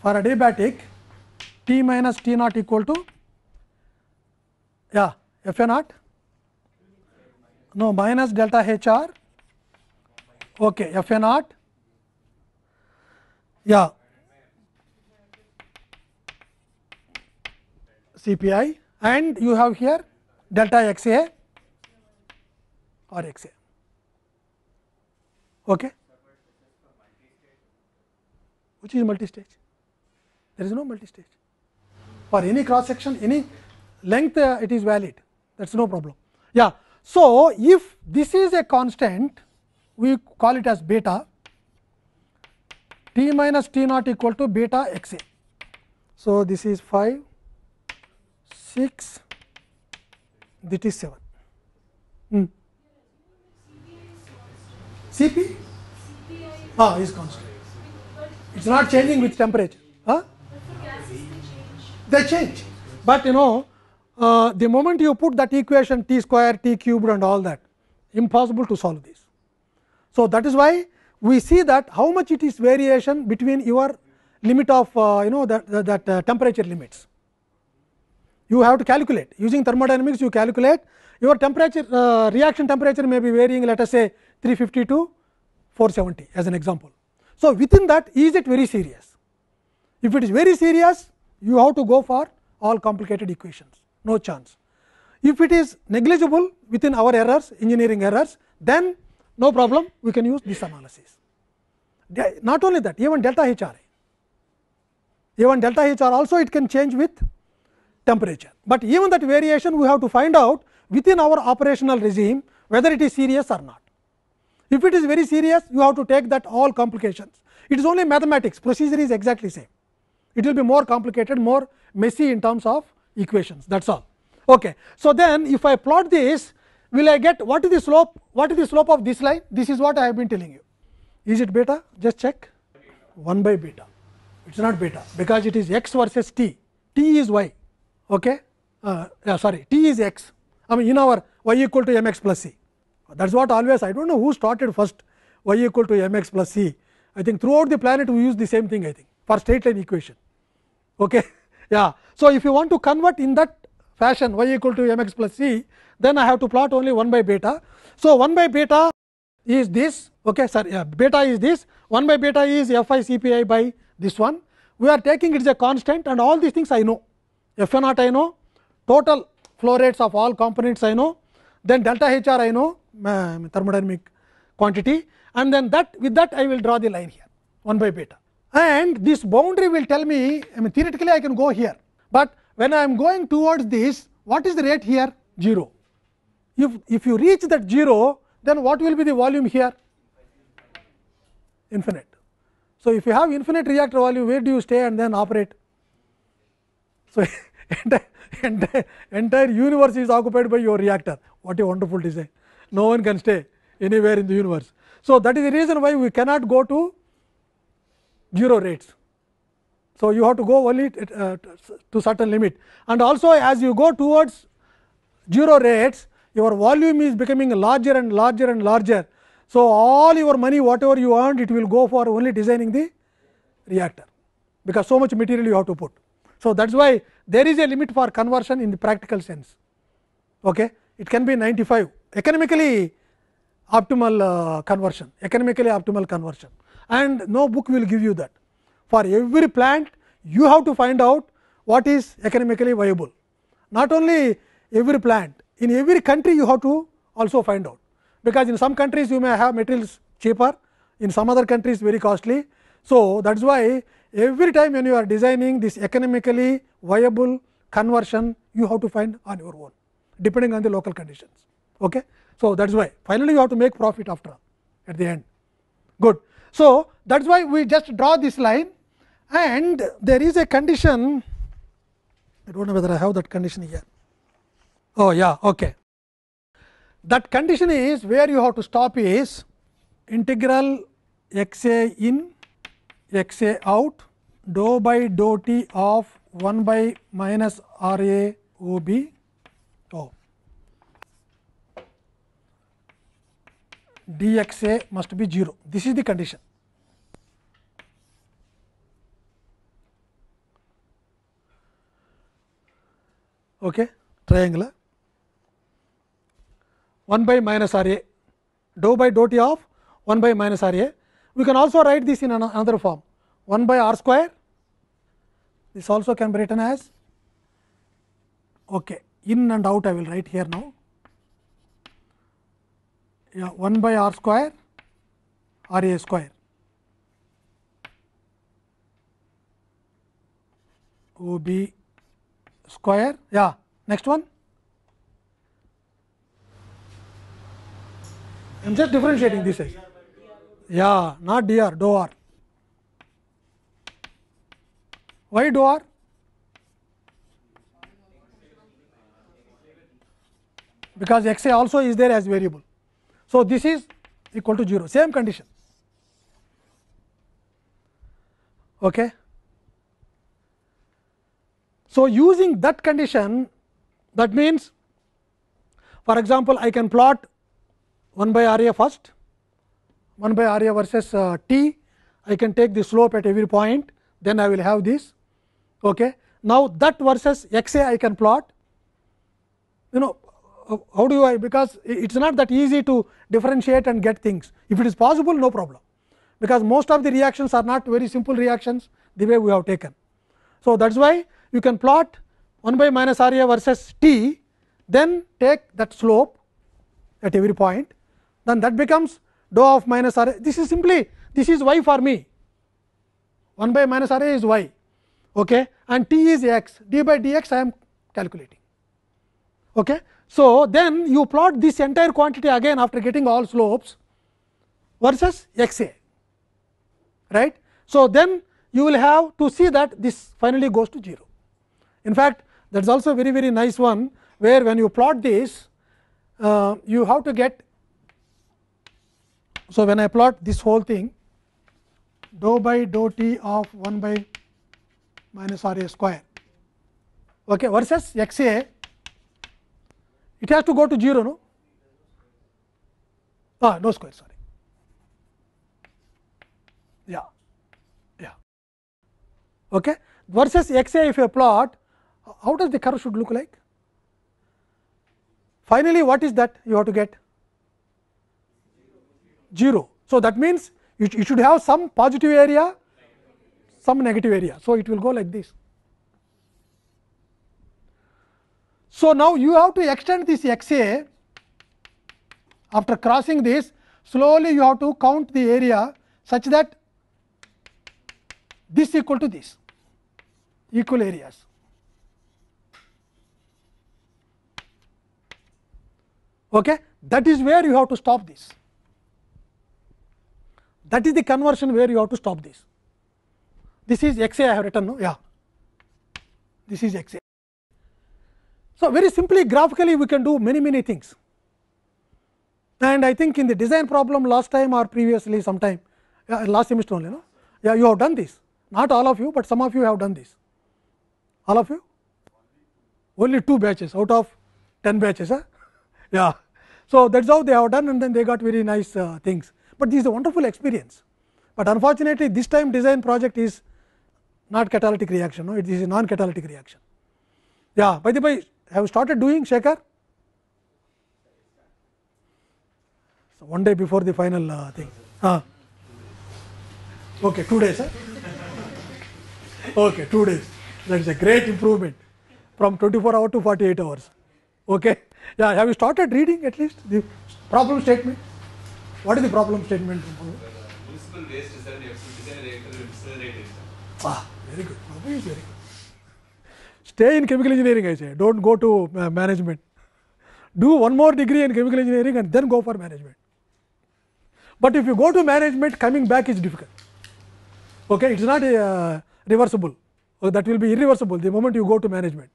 For adiabatic t minus t naught equal to yeah f a naught no minus delta h r okay f a naught yeah CPI and you have here delta x a or XA. Okay. Which is multi-stage? There is no multi-stage. For any cross section, any length, uh, it is valid. That's no problem. Yeah. So if this is a constant, we call it as beta. T minus T naught equal to beta XA. So this is five, six, that is seven. Mm. Cp? Ah, is constant. It's not changing with temperature. Huh? They change. But you know, uh, the moment you put that equation t square, t cubed and all that, impossible to solve this. So, that is why we see that how much it is variation between your limit of uh, you know that, that, that uh, temperature limits. You have to calculate using thermodynamics you calculate your temperature uh, reaction temperature may be varying let us say 350 to 470 as an example. So, within that is it very serious? If it is very serious, you have to go for all complicated equations, no chance. If it is negligible within our errors, engineering errors, then no problem, we can use this analysis. Not only that, even delta H r, even delta H r also it can change with temperature, but even that variation we have to find out within our operational regime whether it is serious or not. If it is very serious, you have to take that all complications. It is only mathematics, procedure is exactly same. It will be more complicated, more messy in terms of equations, that is all. Okay. So, then if I plot this, will I get what is the slope, what is the slope of this line? This is what I have been telling you. Is it beta? Just check 1 by beta, it is not beta because it is x versus t, t is y. Okay. Uh, yeah, sorry, t is x, I mean in our y equal to m x plus c that is what always I do not know who started first y equal to m x plus c. I think throughout the planet we use the same thing I think for straight line equation. Okay. yeah. So, if you want to convert in that fashion y equal to m x plus c, then I have to plot only 1 by beta. So, 1 by beta is this okay, sorry, yeah, beta is this 1 by beta is f i c p i by this one. We are taking it as a constant and all these things I know f naught I know total flow rates of all components I know, then delta h r I know, thermodynamic quantity and then that with that I will draw the line here 1 by beta. And this boundary will tell me I mean theoretically I can go here, but when I am going towards this what is the rate here 0. If, if you reach that 0 then what will be the volume here infinite. So, if you have infinite reactor volume where do you stay and then operate. So, entire, entire, entire universe is occupied by your reactor what a wonderful design. no one can stay anywhere in the universe. So, that is the reason why we cannot go to zero rates. So, you have to go only uh, to certain limit and also as you go towards 0 rates your volume is becoming larger and larger and larger. So, all your money whatever you earned it will go for only designing the reactor because so much material you have to put. So, that is why there is a limit for conversion in the practical sense. Okay? It can be 95, economically optimal uh, conversion, economically optimal conversion and no book will give you that. For every plant you have to find out what is economically viable. Not only every plant, in every country you have to also find out, because in some countries you may have materials cheaper, in some other countries very costly. So, that is why every time when you are designing this economically viable conversion, you have to find on your own depending on the local conditions. Okay. So, that is why finally, you have to make profit after all at the end good. So, that is why we just draw this line and there is a condition I do not know whether I have that condition here. Oh yeah, okay. That condition is where you have to stop is integral x a in x a out dou by dou t of 1 by minus r a o b dxa must be 0. This is the condition. Okay, triangular 1 by minus r a dou by dou t of 1 by minus r a. We can also write this in another form 1 by r square. This also can be written as okay, in and out I will write here now yeah, 1 by r square r a square. O b square, yeah, next one. I am just differentiating this as, yeah, not d r, dou r. Why dou r? Because x a also is there as variable. So, this is equal to 0 same condition. Okay. So, using that condition that means for example, I can plot 1 by r a first 1 by r a versus uh, t I can take the slope at every point then I will have this. Okay. Now, that versus x a I can plot you know how do I because it is not that easy to differentiate and get things. If it is possible no problem, because most of the reactions are not very simple reactions the way we have taken. So, that is why you can plot 1 by minus R a versus t then take that slope at every point then that becomes dou of minus r a. This is simply this is y for me 1 by minus r a is y okay, and t is x d by dx I am calculating. Okay. So, then you plot this entire quantity again after getting all slopes versus x a right. So, then you will have to see that this finally goes to 0. In fact, that is also very very nice one where when you plot this uh, you have to get. So, when I plot this whole thing dou by dou t of 1 by minus r a square okay, versus x a it has to go to 0 no ah no square sorry yeah yeah okay versus x a if you plot how does the curve should look like finally what is that you have to get 0 so that means you, you should have some positive area some negative area so it will go like this So, now you have to extend this x a after crossing this slowly you have to count the area such that this equal to this equal areas. Okay? That is where you have to stop this. That is the conversion where you have to stop this. This is x a I have written, no? yeah. This is x a. So, very simply graphically we can do many many things and I think in the design problem last time or previously sometime uh, last semester only no? yeah, you have done this not all of you, but some of you have done this all of you only two batches out of 10 batches huh? yeah. So, that is how they have done and then they got very nice uh, things, but this is a wonderful experience, but unfortunately this time design project is not catalytic reaction no? it is a non catalytic reaction yeah by the way have you started doing Shekhar? So, one day before the final uh, thing. Uh, okay, two days. Huh? Okay, two days. That is a great improvement from 24 hours to 48 hours. Okay. Yeah, have you started reading at least the problem statement? What is the problem statement? Municipal waste is an reactor. Ah, very good. very good. Stay in chemical engineering అయితే don't go to management do one more degree in chemical engineering and then go for management but if you go to management coming back is difficult okay it's not reversible that will be irreversible the moment you go to management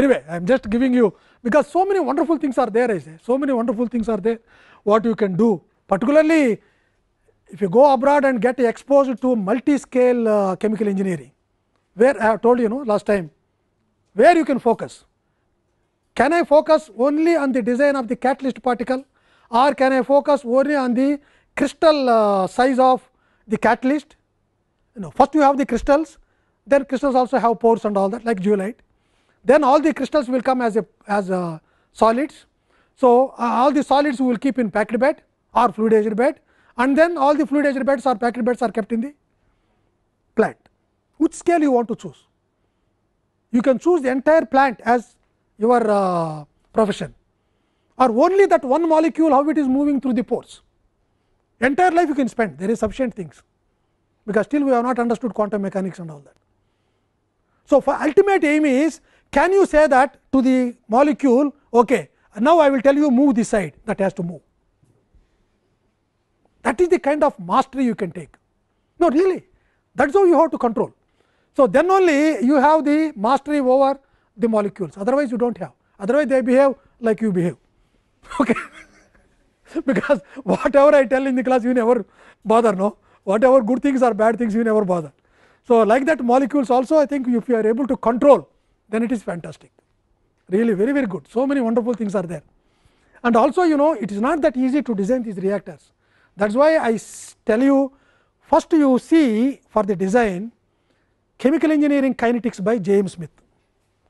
anyway I'm just giving you because so many wonderful things are there I say so many wonderful things are they what you can do particularly if you go abroad and get exposed to multi-scale uh, chemical engineering, where I have told you know last time where you can focus. Can I focus only on the design of the catalyst particle or can I focus only on the crystal uh, size of the catalyst? You know, first you have the crystals, then crystals also have pores and all that like zeolite. Then all the crystals will come as a as a uh, solids. So, uh, all the solids we will keep in packed bed or fluidized bed and then all the fluidized beds or packed beds are kept in the plant. Which scale you want to choose? you can choose the entire plant as your uh, profession or only that one molecule how it is moving through the pores. Entire life you can spend, there is sufficient things, because still we have not understood quantum mechanics and all that. So, for ultimate aim is can you say that to the molecule, okay, now I will tell you move this side that has to move. That is the kind of mastery you can take. No, really, that is how you have to control. So, then only you have the mastery over the molecules otherwise you do not have otherwise they behave like you behave. Okay. because whatever I tell in the class you never bother no whatever good things or bad things you never bother. So, like that molecules also I think if you are able to control then it is fantastic really very very good so many wonderful things are there. And also you know it is not that easy to design these reactors that is why I tell you first you see for the design Chemical Engineering Kinetics by J. M. Smith.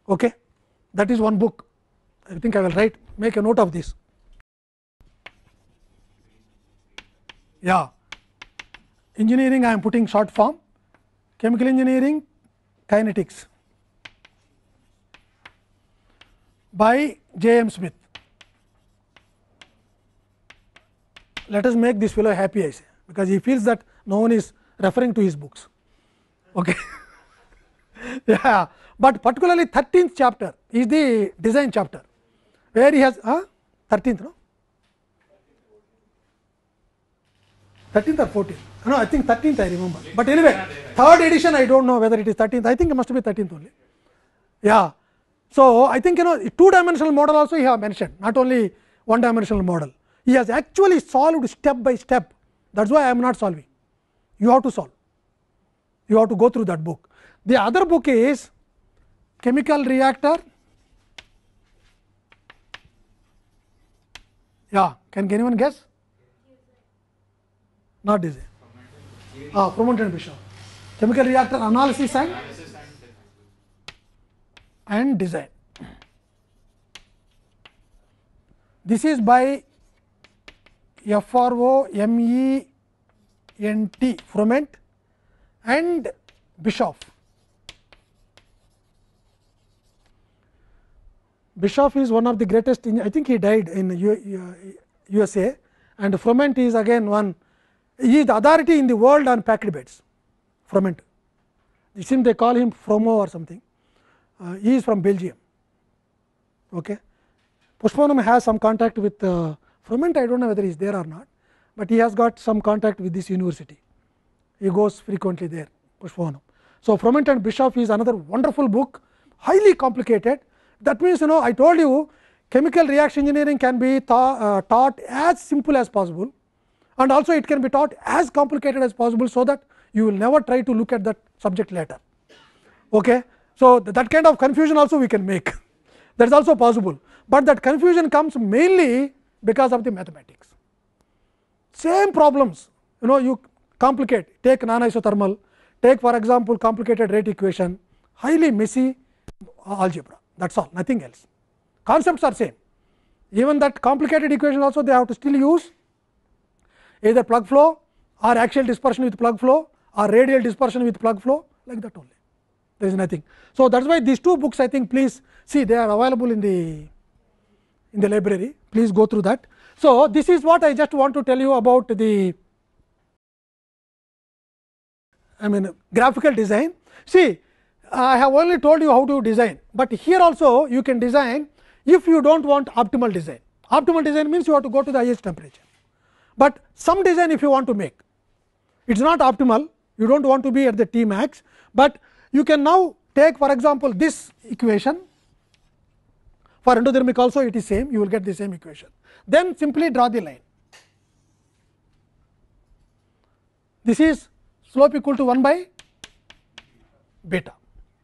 Okay. That is one book. I think I will write, make a note of this. Yeah, engineering I am putting short form, chemical engineering kinetics by J. M. Smith. Let us make this fellow happy, I say, because he feels that no one is referring to his books. Okay. yeah, but particularly 13th chapter is the design chapter, where he has uh, 13th, no? 13th or 14th? No, I think 13th I remember. But anyway, third edition I do not know whether it is 13th, I think it must be 13th only. Yeah. So, I think you know two dimensional model also he have mentioned, not only one dimensional model. He has actually solved step by step, that is why I am not solving. You have to solve. you have to go through that book. The other book is chemical reactor. Yeah, can anyone guess? Not easy. Ah, Promont and Bishop. Chemical reactor analysis and and design. This is by F R O M E N T Froment. and Bischoff. Bischoff is one of the greatest, I think he died in USA and Froment is again one, he is the authority in the world on packed beds, Froment. It seems they call him Fromo or something, uh, he is from Belgium. Okay. Pushpanam has some contact with uh, Froment, I do not know whether he is there or not, but he has got some contact with this university he goes frequently there Pushpavanam. So, Froment and Bischoff is another wonderful book highly complicated that means you know I told you chemical reaction engineering can be ta uh, taught as simple as possible and also it can be taught as complicated as possible. So, that you will never try to look at that subject later. Okay? So, th that kind of confusion also we can make that is also possible, but that confusion comes mainly because of the mathematics. Same problems you know you complicate. Take non-isothermal, take for example, complicated rate equation, highly messy algebra. That is all, nothing else. Concepts are same. Even that complicated equation also they have to still use either plug flow or axial dispersion with plug flow or radial dispersion with plug flow like that only. There is nothing. So, thats why these two books I think please see they are available in the in the library. Please go through that. So, this is what I just want to tell you about the I mean graphical design. See, I have only told you how to design, but here also you can design if you do not want optimal design. Optimal design means you have to go to the highest temperature, but some design if you want to make it is not optimal you do not want to be at the T max, but you can now take for example, this equation for endothermic also it is same you will get the same equation. Then simply draw the line. This is slope equal to 1 by beta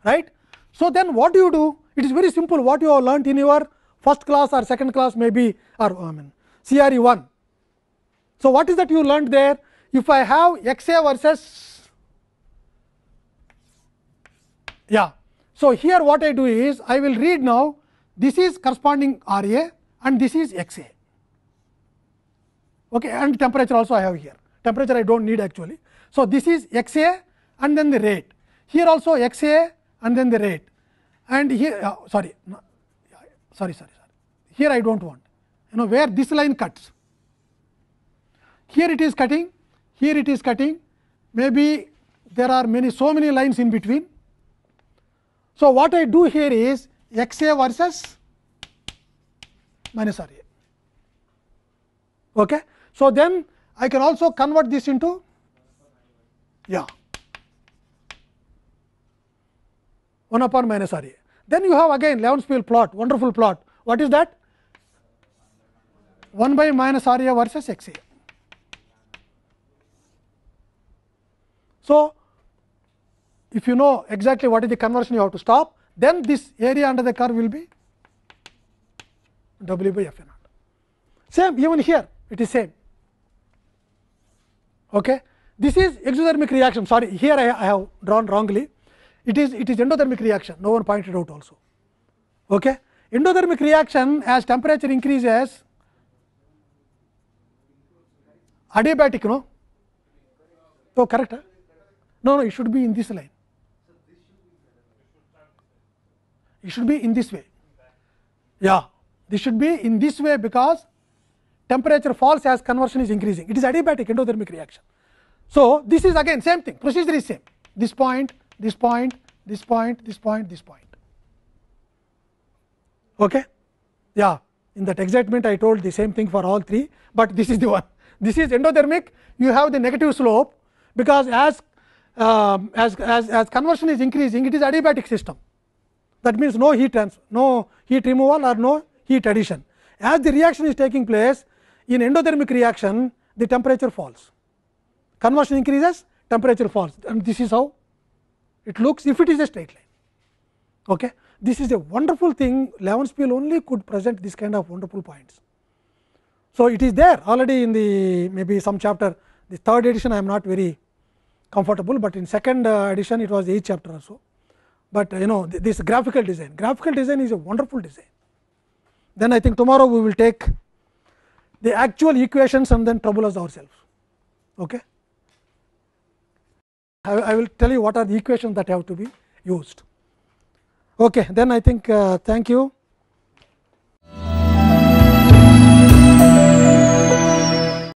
right. So, then what do you do? It is very simple what you have learnt in your first class or second class maybe or I mean CRE 1. So, what is that you learnt there? If I have x a versus yeah. So, here what I do is I will read now this is corresponding R a and this is x a okay, and temperature also I have here temperature I do not need actually. So, this is x a and then the rate here also x a and then the rate and here uh, sorry, no, sorry sorry sorry here I do not want you know where this line cuts here it is cutting here it is cutting maybe there are many so many lines in between. So, what I do here is x a versus minus r a. Okay. So, then I can also convert this into Yeah. 1 upon minus r a. Then you have again Leonspiel plot, wonderful plot. What is that? 1 by minus r a versus x a. So, if you know exactly what is the conversion you have to stop, then this area under the curve will be w by f a naught. Same even here, it is same. Okay. This is exothermic reaction, sorry here I, I have drawn wrongly, it is, it is endothermic reaction, no one pointed out also. Okay? Endothermic reaction as temperature increases, adiabatic no? So, correct? Huh? No, no, it should be in this line. It should be in this way. Yeah, this should be in this way because temperature falls as conversion is increasing. It is adiabatic endothermic reaction. So, this is again same thing procedure is same this point, this point, this point, this point, this point. Okay? Yeah, in that excitement I told the same thing for all three, but this is the one. This is endothermic, you have the negative slope because as um, as, as, as conversion is increasing, it is adiabatic system. That means, no heat transfer, no heat removal or no heat addition. As the reaction is taking place, in endothermic reaction, the temperature falls. conversion increases temperature falls and this is how it looks if it is a straight line. Okay. This is a wonderful thing Levenspiel only could present this kind of wonderful points. So, it is there already in the maybe some chapter the third edition I am not very comfortable, but in second uh, edition it was eighth chapter or so. But uh, you know this graphical design, graphical design is a wonderful design. Then I think tomorrow we will take the actual equations and then trouble us ourselves. Okay. I, will tell you what are the equations that have to be used. Okay, then I think uh, thank you.